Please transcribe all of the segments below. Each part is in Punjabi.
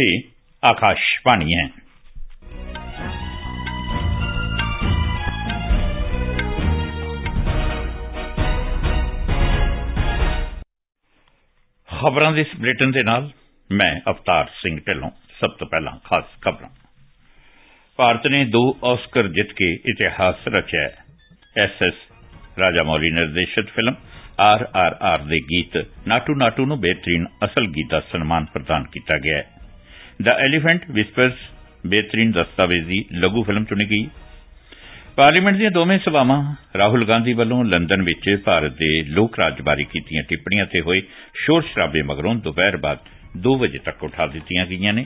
ए आकाशवाणी है ਖਬਰਾਂ ਦੇ ਇਸ ਬ੍ਰਿਟਨ ਦੇ ਨਾਲ ਮੈਂ ਅਵਤਾਰ ਸਿੰਘ ਢਿੱਲੋਂ ਸਭ ਤੋਂ ਪਹਿਲਾਂ ਖਾਸ ਖਬਰਾਂ ਭਾਰਤ ਨੇ ਦੋ ਆਸਕਰ ਜਿੱਤ ਕੇ ਇਤਿਹਾਸ ਰਚਿਆ ਐਸਐਸ ਰਾਜਾਮੌਲੀ ਨਿਰਦੇਸ਼ਿਤ ਫਿਲਮ ਆਰਆਰਆਰ ਦੇ ਗੀਤ ਨਾਟੂ ਨਾਟੂ ਨੂੰ ਬਿਹਤਰੀਨ ਅਸਲ ਗੀਤ ਦਾ ਸਨਮਾਨ ਪ੍ਰਦਾਨ ਕੀਤਾ ਗਿਆ ਹੈ ਦਾ ਐਲੀਫੈਂਟ ਵਿਸਪਰਸ ਬਿਹਤਰੀਨ ਦਸਤਾਵੇਜ਼ੀ ਲਘੂ ਫਿਲਮ ਚੁਣੀ ਗਈ ਪਾਰਲੀਮੈਂਟ ਦੀਆਂ ਦੋਵੇਂ ਸਭਾਵਾਂ ਰਾਹੁਲ ਗਾਂਧੀ ਵੱਲੋਂ ਲੰਡਨ ਵਿੱਚ ਭਾਰਤ ਦੇ ਲੋਕ ਰਾਜ ਬਾਰੇ ਕੀਤੀਆਂ ਟਿੱਪਣੀਆਂ ਤੇ ਹੋਏ ਸ਼ੋਰ ਸ਼ਰਾਬੇ ਮਗਰੋਂ ਦੁਪਹਿਰ ਬਾਅਦ 2 ਵਜੇ ਤੱਕ ਉਠਾ ਦਿੱਤੀਆਂ ਗਈਆਂ ਨੇ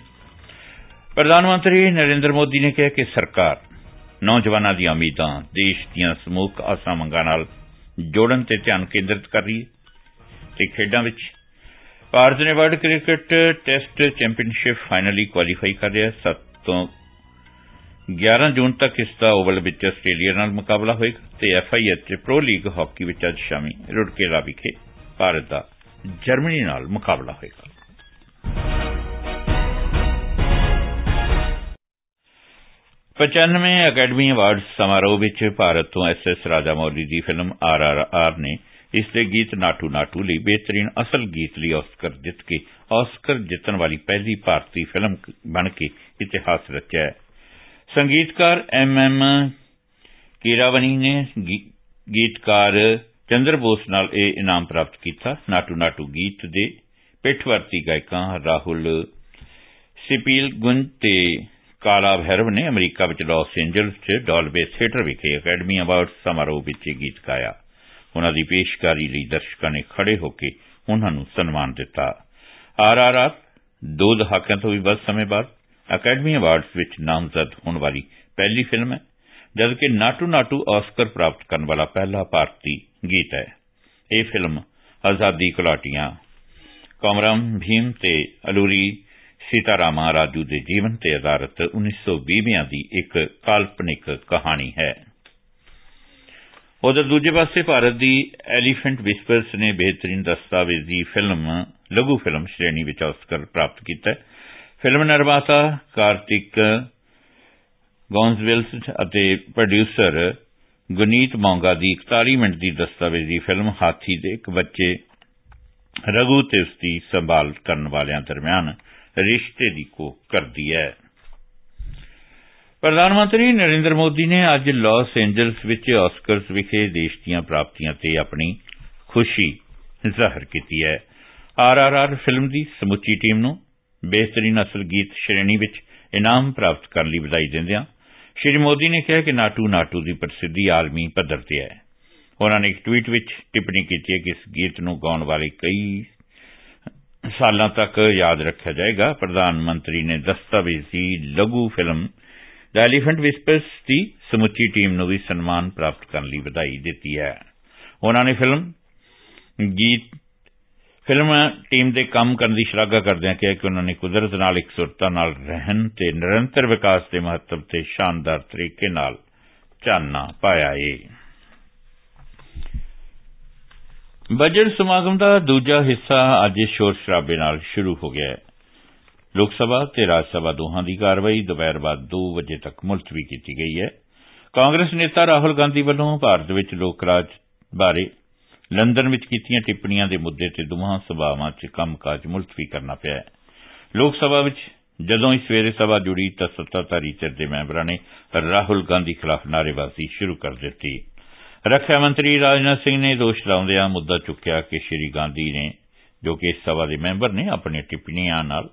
ਪ੍ਰਧਾਨ ਮੰਤਰੀ ਨਰਿੰਦਰ ਮੋਦੀ ਨੇ ਕਿਹਾ ਕਿ ਸਰਕਾਰ ਨੌਜਵਾਨਾਂ ਦੀਆਂ ਉਮੀਦਾਂ ਦੇਸ਼ ਦੀਆਂ ਸਮੂਹ ਆਸਾਂ ਮੰਗਾਂ ਨਾਲ ਜੋੜਨ ਤੇ ਧਿਆਨ ਕੇਂਦਰਿਤ ਕਰ ਰਹੀ ਹੈ ਤੇ ਖੇਡਾਂ ਵਿੱਚ ਭਾਰਤ ਨੇ world cricket test championship finally qualify ਕਰ ਲਿਆ 7 ਤੋਂ 11 ਜੂਨ ਤੱਕ ਇਸ ਦਾ ਓਵਲ ਵਿੱਚ ਆਸਟ੍ਰੇਲੀਆ ਨਾਲ ਮੁਕਾਬਲਾ ਹੋਏਗਾ ਤੇ ਐਫਆਈਐਚ ਦੇ ਪ੍ਰੋ ਲੀਗ ਹਾਕੀ ਵਿੱਚ ਅੱਜ ਸ਼ਾਮੀ ਰੁੜਕੇਲਾ ਵਿਖੇ ਭਾਰਤ ਦਾ ਜਰਮਨੀ ਨਾਲ ਮੁਕਾਬਲਾ ਹੋਏਗਾ ਪਚਾਨਵੇਂ ਅਕੈਡਮੀ ਅਵਾਰਡ ਸਮਾਰੋਹ ਵਿੱਚ ਭਾਰਤ ਤੋਂ ਐਸਐਸ ਰਾਜਾਮੌਲੀ ਦੀ ਫਿਲਮ ਆਰਆਰਆਰ ਨੇ ਇਸ ਦੇ ਗੀਤ ਨਾਟੂ ਨਾਟੂ ਲਈ ਬਿਹਤਰੀਨ ਅਸਲ ਗੀਤ ਲਈ ਆਸਕਰ ਜਿੱਤ ਕੇ ਆਸਕਰ ਜਿੱਤਣ ਵਾਲੀ ਪਹਿਲੀ ਭਾਰਤੀ ਫਿਲਮ ਬਣ ਕੇ ਇਤਿਹਾਸ ਰਚਿਆ ਹੈ ਸੰਗੀਤਕਾਰ ਐਮ ਐਮ ਕੀਰਾਵਨੀ ਨੇ ਗੀਤਕਾਰ ਚੰਦਰ ਬੋਸ ਨਾਲ ਇਹ ਇਨਾਮ ਪ੍ਰਾਪਤ ਕੀਤਾ ਨਾਟੂ ਨਾਟੂ ਗੀਤ ਦੇ ਪੇਠਵਰਤੀ ਗਾਇਕਾਂ ਰਾਹੁਲ ਸਿਪੀਲ ਗੁੰਤੇ ਕਾਲਾ ਭੈਰਵ ਨੇ ਅਮਰੀਕਾ ਵਿੱਚ ਲਾਸ ਐਂਜਲਸ 'ਚ ਡਾਲਬੇ ਥੀਏਟਰ ਵਿਖੇ ਅਕੈਡਮੀ ਅਵਾਰਡ ਸਮਾਰੋਹ ਵਿੱਚ ਗੀਤ ਗਾਇਆ ਉਹਨਾਂ ਦੀ ਪੇਸ਼ਕਾਰੀ ਲਈ ਦਰਸ਼ਕਾਂ ਨੇ ਖੜੇ ਹੋ ਕੇ ਉਹਨਾਂ ਨੂੰ ਸਨਮਾਨ ਦਿੱਤਾ ਆਰਆਰਆਰ ਦੋ ਦਹਾਕਿਆਂ ਤੋਂ ਵੀ ਵੱਧ ਸਮੇਂ ਬਾਅਦ ਅਕੈਡਮੀ ਅਵਾਰਡਸ ਵਿੱਚ ਨਾਮਜ਼ਦ ਹੋਣ ਵਾਲੀ ਪਹਿਲੀ ਫਿਲਮ ਹੈ ਜਦਕਿ ਨਾਟੂ ਨਾਟੂ ਆਸਕਰ ਪ੍ਰਾਪਤ ਕਰਨ ਵਾਲਾ ਪਹਿਲਾ ਭਾਰਤੀ ਗੀਤ ਹੈ ਇਹ ਫਿਲਮ ਆਜ਼ਾਦੀ ਘੁਲਾਟੀਆਂ ਕਮਰਮ ਭੀਮ ਤੇ ਅਲੂਰੀ ਸੀਤਾਰਾਮਾ ਰਾਜੂ ਦੇ ਜੀਵਨ ਤੇ ਆਧਾਰਿਤ 1920 ਦੀ ਇੱਕ ਕਾਲਪਨਿਕ ਕਹਾਣੀ ਹੈ ਉਧਰ ਦੂਜੇ ਪਾਸੇ ਭਾਰਤ ਦੀ ਐਲੀਫੈਂਟ ਵਿਸਪਰਸ ਨੇ ਬਿਹਤਰੀਨ ਦਸਤਾਵੇਜ਼ੀ ਫਿਲਮ ਲਘੂ ਫਿਲਮ ਸ਼੍ਰੇਣੀ ਵਿੱਚ ਆਸਕਰ ਪ੍ਰਾਪਤ ਕੀਤਾ ਹੈ ਫਿਲਮ ਨਿਰਮਾਤਾ ਕਾਰਤਿਕ ਗੌਂਸਵਿਲਸ ਅਤੇ ਪ੍ਰੋਡਿਊਸਰ ਗੁਨੀਤ ਮੌਂਗਾ ਦੀ 41 ਮਿੰਟ ਦੀ ਦਸਤਾਵੇਜ਼ੀ ਫਿਲਮ ਹਾਥੀ ਦੇ ਇੱਕ ਬੱਚੇ ਰਗੂ ਤੇ ਉਸ ਦੀ ਸੰਭਾਲ ਕਰਨ ਵਾਲਿਆਂ ਦਰਮਿਆਨ ਰਿਸ਼ਤੇ ਦੀ ਕੋ ਕਰਦੀ ਹੈ ਪ੍ਰਧਾਨ ਮੰਤਰੀ ਨਰਿੰਦਰ ਮੋਦੀ ਨੇ ਅੱਜ ਲਾਸ ਐਂਜਲਸ ਵਿੱਚ ਆਸਕਰਸ ਵਿਖੇ ਦੇਸ਼ ਦੀਆਂ ਪ੍ਰਾਪਤੀਆਂ ਤੇ ਆਪਣੀ ਖੁਸ਼ੀ ਜ਼ਾਹਰ ਕੀਤੀ ਹੈ ਆਰਆਰਆਰ ਫਿਲਮ ਦੀ ਸਮੁੱਚੀ ਟੀਮ ਨੂੰ ਬਿਹਤਰੀਨ ਅਸਲ ਗੀਤ ਸ਼੍ਰੇਣੀ ਵਿੱਚ ਇਨਾਮ ਪ੍ਰਾਪਤ ਕਰਨ ਲਈ ਵਧਾਈ ਦਿੰਦਿਆਂ ਸ਼੍ਰੀ ਮੋਦੀ ਨੇ ਕਿਹਾ ਕਿ ਨਾਟੂ ਨਾਟੂ ਦੀ ਪ੍ਰਸਿੱਧੀ ਆਲਮੀ ਪੱਧਰ ਤੇ ਹੈ ਉਹਨਾਂ ਨੇ ਇੱਕ ਟਵੀਟ ਵਿੱਚ ਟਿੱਪਣੀ ਕੀਤੀ ਹੈ ਕਿ ਇਸ ਗੀਤ ਨੂੰ ਗਾਉਣ ਵਾਲੇ ਕਈ ਸਾਲਾਂ ਤੱਕ ਯਾਦ ਰੱਖਿਆ ਜਾਏਗਾ ਪ੍ਰਧਾਨ ਮੰਤਰੀ ਨੇ ਦਸਤਾਵੇਜ਼ੀ ਲਘੂ ਫਿਲਮ ਦ ਐਲੀਫੈਂਟ ਵਿਸਪਰਸ ਦੀ ਸਮੁੱਚੀ ਟੀਮ ਨੂੰ ਵੀ ਸਨਮਾਨ ਪ੍ਰਾਪਤ ਕਰਨ ਲਈ ਵਧਾਈ ਦਿੱਤੀ ਹੈ ਉਹਨਾਂ ਨੇ ਫਿਲਮ ਗੀਤ ਫਿਲਮ ਟੀਮ ਦੇ ਕੰਮ ਕਰਨ ਦੀ ਸ਼ਲਾਘਾ ਕਰਦੇ ਕਿਹਾ ਕਿ ਉਹਨਾਂ ਨੇ ਕੁਦਰਤ ਨਾਲ ਇੱਕ ਸੁਰਤਾ ਨਾਲ ਰਹਿਣ ਤੇ ਨਿਰੰਤਰ ਵਿਕਾਸ ਦੇ ਮਹੱਤਵ ਤੇ ਸ਼ਾਨਦਾਰ ਤਰੀਕੇ ਨਾਲ ਚਾਨਣਾ ਪਾਇਆ ਏ ਬਜਟ ਸਮਾਗਮ ਦਾ ਦੂਜਾ ਹਿੱਸਾ ਅੱਜ ਸ਼ੋਰ ਸ਼ਰਾਬੇ ਨਾਲ ਸ਼ੁਰੂ ਹੋ ਗਿਆ ਹੈ ਲੋਕ ਸਭਾ ਤੇ ਰਾਜ ਸਭਾ ਦੋਹਾਂ ਦੀ ਕਾਰਵਾਈ ਦੁਪਹਿਰ ਬਾਅਦ 2 ਵਜੇ ਤੱਕ ਮੁਲਤਵੀ ਕੀਤੀ ਗਈ ਹੈ ਕਾਂਗਰਸ ਨੇਤਾ ਰਾਹੁਲ ਗਾਂਧੀ ਵੱਲੋਂ ਭਾਰਤ ਵਿੱਚ ਲੋਕ ਰਾਜ ਬਾਰੇ ਲੰਡਨ ਵਿੱਚ ਕੀਤੀਆਂ ਟਿੱਪਣੀਆਂ ਦੇ ਮੁੱਦੇ ਤੇ ਦੋਹਾਂ ਸਭਾਵਾਂ 'ਚ ਕੰਮਕਾਜ ਮੁਲਤਵੀ ਕਰਨਾ ਪਿਆ ਲੋਕ ਸਭਾ ਵਿੱਚ ਜਦੋਂ ਇਸ ਵੇਲੇ ਸਭਾ ਜੁੜੀ ਤਾਂ ਸੱਤਾਧਾਰੀ ਧਿਰ ਦੇ ਮੈਂਬਰਾਂ ਨੇ ਰਾਹੁਲ ਗਾਂਧੀ ਖਿਲਾਫ ਨਾਰੇਬਾਜ਼ੀ ਸ਼ੁਰੂ ਕਰ ਦਿੱਤੀ ਰੱਖਿਆ ਮੰਤਰੀ ਰਾਜਨਾਥ ਸਿੰਘ ਨੇ ਦੋਸ਼ ਲਾਉਂਦਿਆਂ ਮੁੱਦਾ ਚੁੱਕਿਆ ਕਿ ਸ਼੍ਰੀ ਗਾਂਧੀ ਨੇ ਜੋ ਕਿ ਇਸ ਸਭਾ ਦੇ ਮੈਂਬਰ ਨੇ ਆਪਣੀਆਂ ਟਿੱਪਣੀਆਂ ਨਾਲ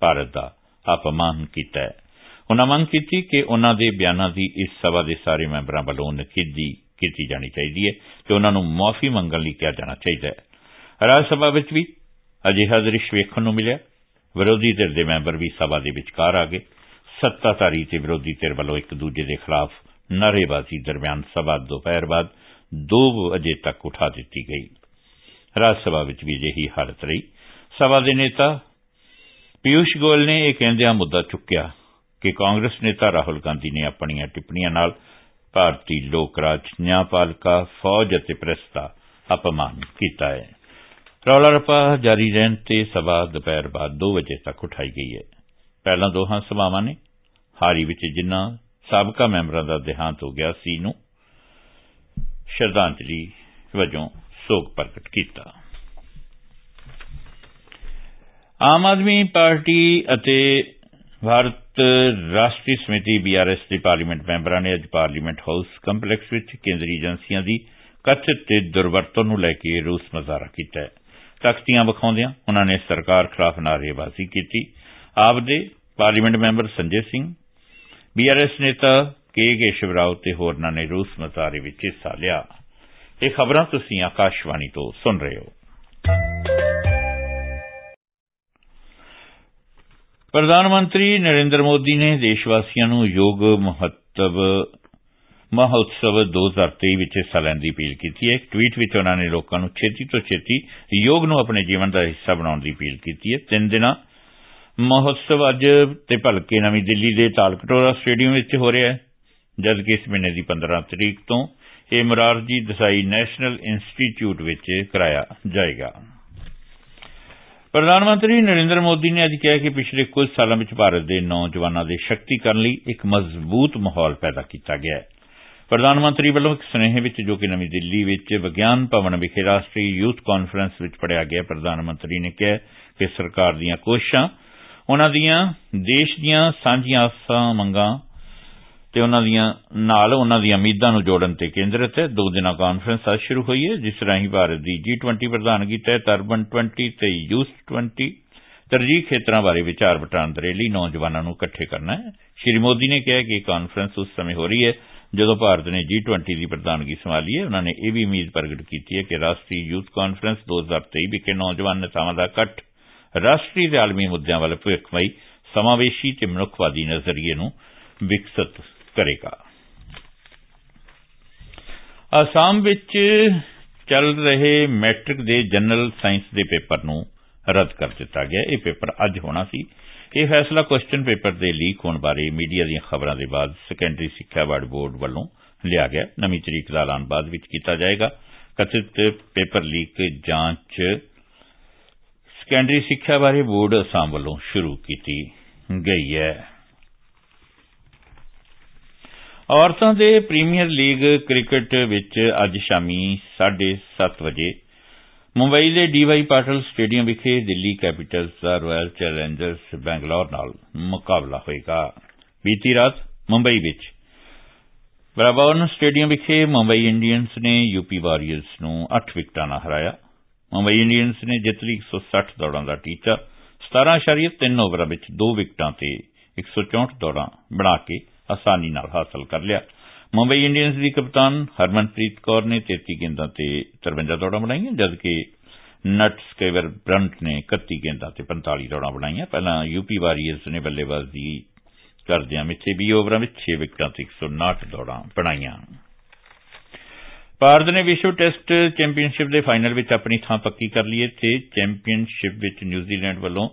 ਭਾਰਤ ਦਾ ਅਪਮਾਨ ਕੀਤਾ ਹੈ ਉਹਨਾਂ ਮੰਗ ਕੀਤੀ ਕਿ ਉਹਨਾਂ ਦੇ ਬਿਆਨਾਂ ਦੀ ਇਸ ਸਭਾ ਦੇ ਸਾਰੇ ਮੈਂਬਰਾਂ ਵੱਲੋਂ ਨਿਖੇਧੀ ਕੀਤੀ ਜਾਣੀ ਚਾਹੀਦੀ ਹੈ ਤੇ ਉਹਨਾਂ ਨੂੰ ਮਾਫੀ ਮੰਗਣ ਲਈ ਕਿਹਾ ਜਾਣਾ ਚਾਹੀਦਾ ਹੈ ਰਾਜ ਸਭਾ ਵਿੱਚ ਵੀ ਅਜੇ ਦ੍ਰਿਸ਼ ਵੇਖਣ ਨੂੰ ਮਿਲਿਆ ਵਿਰੋਧੀ ਧਿਰ ਦੇ ਮੈਂਬਰ ਵੀ ਸਭਾ ਦੇ ਵਿਚਕਾਰ ਆ ਗਏ ਸੱਤਾਧਾਰੀ ਤੇ ਵਿਰੋਧੀ ਧਿਰ ਵੱਲੋਂ ਇੱਕ ਦੂਜੇ ਦੇ ਖਿਲਾਫ ਨਾਰੇਬਾਜ਼ੀ ਦਰਮਿਆਨ ਸਭਾ ਦੁਪਹਿਰ ਬਾਅਦ 2 ਵਜੇ ਤੱਕ ਉਠਾ ਦਿੱਤੀ ਗਈ ਰਾਜ ਸਭਾ ਵਿੱਚ ਵੀ ਇਹੀ ਹਾਲਤ ਰਹੀ ਸਭਾ ਦੇ ਨੇਤਾ ਪਿਊਸ਼ ਗੋਲ ਨੇ ਇਹ ਕਹਿੰਦਿਆਂ ਮੁੱਦਾ ਚੁੱਕਿਆ ਕਿ ਕਾਂਗਰਸ ਨੇਤਾ ਰਾਹੁਲ ਗਾਂਧੀ ਨੇ ਆਪਣੀਆਂ ਟਿੱਪਣੀਆਂ ਨਾਲ ਭਾਰਤੀ ਲੋਕ ਰਾਜ ਫੌਜ ਅਤੇ ਪ੍ਰੈਸ ਦਾ ਅਪਮਾਨ ਕੀਤਾ ਹੈ ਰੌਲਾ ਰਪਾ ਜਾਰੀ ਰਹਿਣ ਤੇ ਸਵਾ ਦੁਪਹਿਰ ਬਾਅਦ 2 ਵਜੇ ਤੱਕ ਉਠਾਈ ਗਈ ਹੈ ਪਹਿਲਾਂ ਦੋਹਾਂ ਸਭਾਵਾਂ ਨੇ ਹਾਰੀ ਵਿੱਚ ਜਿੰਨਾ ਸਾਬਕਾ ਮੈਂਬਰਾਂ ਦਾ ਦੇਹਾਂਤ ਹੋ ਗਿਆ ਸੀ ਨੂੰ ਸ਼ਰਧਾਂਜਲੀ ਵਜੋਂ ਸੋਗ ਪ੍ਰਗਟ ਕੀਤਾ ਆਮ ਆਦਮੀ ਪਾਰਟੀ ਅਤੇ ਭਾਰਤ ਰਾਸ਼ਟਰੀ ਸਮਿਤੀ ਬੀਆਰਐਸ ਦੇ ਪਾਰਲੀਮੈਂਟ ਮੈਂਬਰਾਂ ਨੇ ਅੱਜ ਪਾਰਲੀਮੈਂਟ ਹਾਊਸ ਕੰਪਲੈਕਸ ਵਿੱਚ ਕੇਂਦਰੀ ਏਜੰਸੀਆਂ ਦੀ ਕਥਿਤ ਤੇ ਦੁਰਵਰਤੋਂ ਨੂੰ ਲੈ ਕੇ ਰੋਸ ਮਜ਼ਾਰਾ ਕੀਤਾ ਤਖਤੀਆਂ ਵਿਖਾਉਂਦਿਆਂ ਉਹਨਾਂ ਨੇ ਸਰਕਾਰ ਖਿਲਾਫ ਨਾਰੇਬਾਜ਼ੀ ਕੀਤੀ ਆਪ ਦੇ parliament member Sanjay Singh BRS ਨੇਤਾ ਕੇ ਕੇਸ਼ਵ ਰਾਓ ਤੇ ਹੋਰਨਾਂ ਨੇ ਰੋਸ ਮਜ਼ਾਰੇ ਵਿੱਚ ਹਿੱਸਾ ਲਿਆ ਇਹ ਖਬਰਾਂ ਤੁਸੀਂ ਆਕਾਸ਼ਵਾਣੀ ਤੋਂ ਸੁਣ ਰਹੇ ਹੋ ਪ੍ਰਧਾਨ ਮੰਤਰੀ ਨਰਿੰਦਰ ਮੋਦੀ ਨੇ ਦੇਸ਼ ਵਾਸੀਆਂ ਨੂੰ ਯੋਗ ਮਹੱਤਵ ਮਹੋਤਸਵ 2023 ਵਿੱਚ ਹਿੱਸਾ ਲੈਣ ਦੀ ਅਪੀਲ ਕੀਤੀ ਹੈ ਇੱਕ ਟਵੀਟ ਵਿੱਚ ਉਹਨਾਂ ਨੇ ਲੋਕਾਂ ਨੂੰ ਛੇਤੀ ਤੋਂ ਛੇਤੀ ਯੋਗ ਨੂੰ ਆਪਣੇ ਜੀਵਨ ਦਾ ਹਿੱਸਾ ਬਣਾਉਣ ਦੀ ਅਪੀਲ ਕੀਤੀ ਹੈ ਤਿੰਨ ਦਿਨਾਂ ਮਹੋਤਸਵ ਅੱਜ ਤੇ ਭਲਕੇ ਨਵੀਂ ਦਿੱਲੀ ਦੇ ਤਾਲਕਟੋਰਾ ਸਟੇਡੀਅਮ ਵਿੱਚ ਹੋ ਰਿਹਾ ਹੈ ਜਦਕਿ ਇਸ ਮਹੀਨੇ ਦੀ 15 ਤਰੀਕ ਤੋਂ ਇਹ ਮਰਾਰਜੀ ਦਸਾਈ ਨੈਸ਼ਨਲ ਇੰਸਟੀਚਿਊਟ ਵਿੱਚ ਕਰਾਇਆ ਜਾਏਗਾ ਪ੍ਰਧਾਨ ਮੰਤਰੀ ਨਰਿੰਦਰ ਮੋਦੀ ਨੇ ਅੱਜ ਕਿਹਾ ਕਿ ਪਿਛਲੇ ਕੁਝ ਸਾਲਾਂ ਵਿੱਚ ਭਾਰਤ ਦੇ ਨੌਜਵਾਨਾਂ ਦੇ ਸ਼ਕਤੀਕਰਨ ਲਈ ਇੱਕ ਮਜ਼ਬੂਤ ਮਾਹੌਲ ਪੈਦਾ ਕੀਤਾ ਗਿਆ ਹੈ ਪ੍ਰਧਾਨ ਮੰਤਰੀ ਵੱਲੋਂ ਇੱਕ ਸੁਨੇਹੇ ਵਿੱਚ ਜੋ ਕਿ ਨਵੀਂ ਦਿੱਲੀ ਵਿੱਚ ਵਿਗਿਆਨ ਭਵਨ ਵਿਖੇ ਰਾਸ਼ਟਰੀ ਯੂਥ ਕਾਨਫਰੰਸ ਵਿੱਚ ਪੜਿਆ ਗਿਆ ਪ੍ਰਧਾਨ ਮੰਤਰੀ ਨੇ ਕਿਹਾ ਕਿ ਸਰਕਾਰ ਦੀਆਂ ਕੋਸ਼ਿਸ਼ਾਂ ਉਹਨਾਂ ਦੀਆਂ ਦੇਸ਼ ਦੀਆਂ ਸਾਂਝੀਆਂ ਆਸਾਂ ਮੰਗਾਂ ਤੇ ਉਹਨਾਂ ਦੀਆਂ ਨਾਲ ਉਹਨਾਂ ਦੀਆਂ ਉਮੀਦਾਂ ਨੂੰ ਜੋੜਨ ਤੇ ਕੇਂਦਰਿਤ ਹੈ ਦੋ ਦਿਨਾਂ ਕਾਨਫਰੰਸ ਅੱਜ ਸ਼ੁਰੂ ਹੋਈ ਹੈ ਜਿਸ ਰਾਹੀਂ ਭਾਰਤ ਦੀ G20 ਪ੍ਰਧਾਨਗੀ ਤਹਿਤ ਅਰਬਨ 20 ਤੇ ਯੂਥ 20 ਤਰਜੀਹ ਖੇਤਰਾਂ ਬਾਰੇ ਵਿਚਾਰ ਵਟਾਂਦਰੇ ਲਈ ਨੌਜਵਾਨਾਂ ਨੂੰ ਇਕੱਠੇ ਕਰਨਾ ਹੈ ਸ਼੍ਰੀ ਮੋਦੀ ਨੇ ਕਿਹਾ ਕਿ ਕਾਨਫਰੰਸ ਉਸ ਸਮੇਂ ਹੋ ਰਹੀ ਹੈ ਜਦੋਂ ਭਾਰਤ ਨੇ G20 ਦੀ ਪ੍ਰਧਾਨਗੀ ਸੰਭਾਲੀ ਹੈ ਉਹਨਾਂ ਨੇ ਇਹ ਵੀ ਉਮੀਦ ਪ੍ਰਗਟ ਕੀਤੀ ਹੈ ਕਿ ਰਾਸ਼ਟਰੀ ਯੂਥ ਕਾਨਫਰੰਸ 2023 ਵਿਖੇ ਨੌਜਵਾਨ ਨੇਤਾਵਾਂ ਦਾ ਇਕੱਠ ਰਾਸ਼ਟਰੀ ਤੇ ਆਲਮੀ ਮੁੱਦਿਆਂ ਵੱਲ ਪ੍ਰੇਖਮਈ ਸਮਾਵੇਸ਼ੀ ਤੇ ਮਨੁੱਖਵਾਦੀ ਨਜ਼ਰੀਏ ਨੂੰ ਵਿਕਸਿਤ ਕਰੇਗਾ ਅਸਾਮ ਵਿੱਚ ਚੱਲ ਰਹੇ ਮੈਟ੍ਰਿਕ ਦੇ ਜਨਰਲ ਸਾਇੰਸ ਦੇ ਪੇਪਰ ਨੂੰ ਰੱਦ ਕਰ ਦਿੱਤਾ ਗਿਆ ਇਹ ਪੇਪਰ ਅੱਜ ਹੋਣਾ ਸੀ ਇਹ ਫੈਸਲਾ ਕੁਐਸਚਨ ਪੇਪਰ ਦੇ ਲੀਕ ਹੋਣ ਬਾਰੇ ਮੀਡੀਆ ਦੀਆਂ ਖਬਰਾਂ ਦੇ ਬਾਅਦ ਸੈਕੰਡਰੀ ਸਿੱਖਿਆ ਬੋਰਡ ਬੋਰਡ ਵੱਲੋਂ ਲਿਆ ਗਿਆ ਨਵੀਂ ਤਰੀਕ ਦਾ ਐਲਾਨ ਬਾਅਦ ਵਿੱਚ ਕੀਤਾ ਜਾਏਗਾ ਕਥਿਤ ਪੇਪਰ ਲੀਕ ਜਾਂਚ ਸੈਕੰਡਰੀ ਸਿੱਖਿਆ ਬਾਰੇ ਬੋਰਡ ਅਸਾਮ ਵੱਲੋਂ ਸ਼ੁਰੂ ਕੀਤੀ ਗਈ ਹੈ ਔਰਤਾਂ ਦੇ ਪ੍ਰੀਮੀਅਰ ਲੀਗ ਕ੍ਰਿਕਟ ਵਿੱਚ ਅੱਜ ਸ਼ਾਮੀ 7:30 ਵਜੇ ਮੁੰਬਈ ਦੇ ਡੀਵਾਈ ਪਾਟਲ ਸਟੇਡੀਅਮ ਵਿਖੇ ਦਿੱਲੀ ਕੈਪੀਟਲਸ ਦਾ ਰਾਇਲ ਚੈਲੰਜਰਸ ਬੈਂਗਲੌਰ ਨਾਲ ਮੁਕਾਬਲਾ ਹੋਏਗਾ ਬੀਤੀ ਰਾਤ ਮੁੰਬਈ ਵਿੱਚ ਬਰਾਬਰਨ ਸਟੇਡੀਅਮ ਵਿਖੇ ਮੁੰਬਈ ਇੰਡੀਅਨਸ ਨੇ ਯੂਪੀ ਵਾਰੀਅਰਸ ਨੂੰ 8 ਵਿਕਟਾਂ ਨਾਲ ਹਰਾਇਆ ਮੁੰਬਈ ਇੰਡੀਅਨਸ ਨੇ ਜਿੱਤ ਲਈ 160 ਦੌੜਾਂ ਦਾ ਟੀਚਾ 17.3 ਓਵਰਾਂ ਵਿੱਚ 2 ਵਿਕਟਾਂ ਤੇ 164 ਦੌੜਾਂ ਬਣਾ ਕੇ ਆਸਾਨੀ ਨਾਲ ਹਾਸਲ ਕਰ ਲਿਆ ਮੁੰਬਈ ਇੰਡੀਅਨਸ ਦੀ ਕਪਤਾਨ ਹਰਮਨਪ੍ਰੀਤ ਕੌਰ ਨੇ 33 ਗੇਂਦਾਂ ਤੇ 53 ਦੌੜਾਂ ਬਣਾਈਆਂ ਜਦਕਿ ਨਟਸ ਕੇਵਰ ਬ੍ਰੰਟ ਨੇ 31 ਗੇਂਦਾਂ ਤੇ 45 ਦੌੜਾਂ ਬਣਾਈਆਂ ਪਹਿਲਾਂ ਯੂਪੀ ਵਾਰੀਅਰਸ ਨੇ ਬੱਲੇਬਾਜ਼ੀ ਕਰਦਿਆਂ ਮਿੱਥੇ 20 ਓਵਰਾਂ ਵਿੱਚ 6 ਵਿਕਟਾਂ ਤੇ 159 ਦੌੜਾਂ ਬਣਾਈਆਂ ਭਾਰਤ ਨੇ ਵਿਸ਼ਵ ਟੈਸਟ ਚੈਂਪੀਅਨਸ਼ਿਪ ਦੇ ਫਾਈਨਲ ਵਿੱਚ ਆਪਣੀ ਥਾਂ ਪੱਕੀ ਕਰ ਲਈ ਤੇ ਚੈਂਪੀਅਨਸ਼ਿਪ ਵਿੱਚ ਨਿਊਜ਼ੀਲੈਂਡ ਵੱਲੋਂ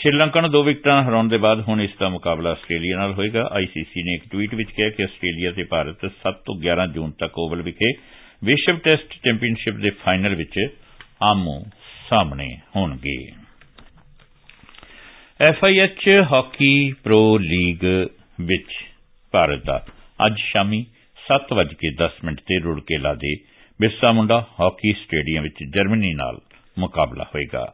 ਸ਼੍ਰੀਲੰਕਾ ਨੂੰ ਦੋ ਵਿਕਟਾਂ ਹਰਾਉਣ ਦੇ ਬਾਅਦ ਹੁਣ ਇਸ ਦਾ ਮੁਕਾਬਲਾ ਆਸਟ੍ਰੇਲੀਆ ਨਾਲ ਹੋਏਗਾ ਆਈਸੀਸੀ ਨੇ ਇੱਕ ਟਵੀਟ ਵਿੱਚ ਕਿਹਾ ਕਿ ਆਸਟ੍ਰੇਲੀਆ ਤੇ ਭਾਰਤ 7 ਤੋਂ 11 ਜੂਨ ਤੱਕ ਓਵਲ ਵਿਖੇ ਵਿਸ਼ਵ ਟੈਸਟ ਚੈਂਪੀਅਨਸ਼ਿਪ ਦੇ ਫਾਈਨਲ ਵਿੱਚ ਆਮੋ ਸਾਹਮਣੇ ਹੋਣਗੇ ਐਫਆਈਐਚ ਹਾਕੀ ਪ੍ਰੋ ਲੀਗ ਵਿੱਚ ਭਾਰਤ ਦਾ ਅੱਜ ਸ਼ਾਮੀ 7:10 ਮਿੰਟ ਤੇ ਰੁੜਕੇਲਾ ਦੇ ਬਿਰਸਾ ਮੁੰਡਾ ਹਾਕੀ ਸਟੇਡੀਅਮ ਵਿੱਚ ਜਰਮਨੀ ਨਾਲ ਮੁਕਾਬਲਾ ਹੋਏਗਾ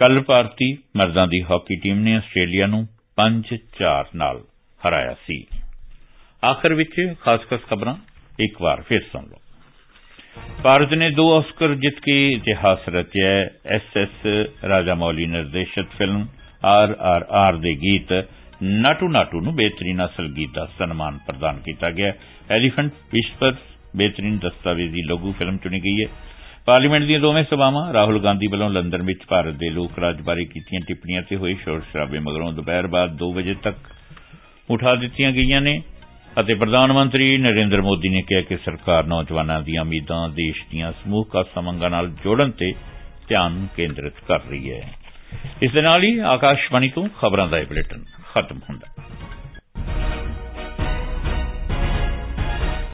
ਕੱਲ ਭਾਰਤੀ ਮਰਦਾਂ ਦੀ ਹਾਕੀ ਟੀਮ ਨੇ ਆਸਟ੍ਰੇਲੀਆ ਨੂੰ 5-4 ਨਾਲ ਹਰਾਇਆ ਸੀ ਆਖਰ ਵਿੱਚ ਖਾਸ-ਖਾਸ ਖਬਰਾਂ ਇੱਕ ਵਾਰ ਫਿਰ ਸੁਣ ਲਓ ਭਾਰਤ ਨੇ ਦੋ ਆਸਕਰ ਜਿੱਤ ਕੇ ਇਤਿਹਾਸ ਰਚਿਆ ਐਸ ਐਸ ਰਾਜਾਮੌਲੀ ਨਿਰਦੇਸ਼ਿਤ ਫਿਲਮ ਆਰ ਆਰ ਆਰ ਦੇ ਗੀਤ ਨਾਟੂ ਨਾਟੂ ਨੂੰ ਬਿਹਤਰੀਨ ਅਸਲ ਗੀਤ ਦਾ ਸਨਮਾਨ ਪ੍ਰਦਾਨ ਕੀਤਾ ਗਿਆ ਐਲੀਫੈਂਟ ਵਿਸ਼ਵਸ ਪਰ ਬਿਹਤਰੀਨ ਦਸਤਾਵੇਜ਼ੀ ਲਘੂ ਫਿਲਮ ਚੁਣੀ ਗਈ ਹੈ ਪਾਰਲੀਮੈਂਟ ਦੀਆਂ ਦੋਵੇਂ ਸਭਾਵਾਂ ਰਾਹੁਲ ਗਾਂਧੀ ਵੱਲੋਂ ਲੰਡਨ ਵਿੱਚ ਭਾਰਤ ਦੇ ਲੋਕ ਰਾਜ ਬਾਰੇ ਕੀਤੀਆਂ ਟਿੱਪਣੀਆਂ ਤੇ ਹੋਏ ਸ਼ੋਰ ਸ਼ਰਾਬੇ ਮਗਰੋਂ ਦੁਪਹਿਰ ਬਾਅਦ 2 ਵਜੇ ਤੱਕ ਉਠਾ ਦਿੱਤੀਆਂ ਗਈਆਂ ਨੇ ਅਤੇ ਪ੍ਰਧਾਨ ਮੰਤਰੀ ਨਰਿੰਦਰ ਮੋਦੀ ਨੇ ਕਿਹਾ ਕਿ ਸਰਕਾਰ ਨੌਜਵਾਨਾਂ ਦੀਆਂ ਉਮੀਦਾਂ ਦੇਸ਼ ਦੀਆਂ ਸਮੂਹ ਕਾਸਾ ਨਾਲ ਜੋੜਨ ਤੇ ਧਿਆਨ ਕੇਂਦਰਿਤ ਕਰ ਰਹੀ ਹੈ ਇਸ ਦੇ ਨਾਲ ਹੀ ਆਕਾਸ਼ਵਾਣੀ ਤੋਂ ਖਬਰਾਂ ਦਾ ਇਹ ਬੁਲੇਟਿਨ ਖਤਮ ਹੁੰਦਾ ਹੈ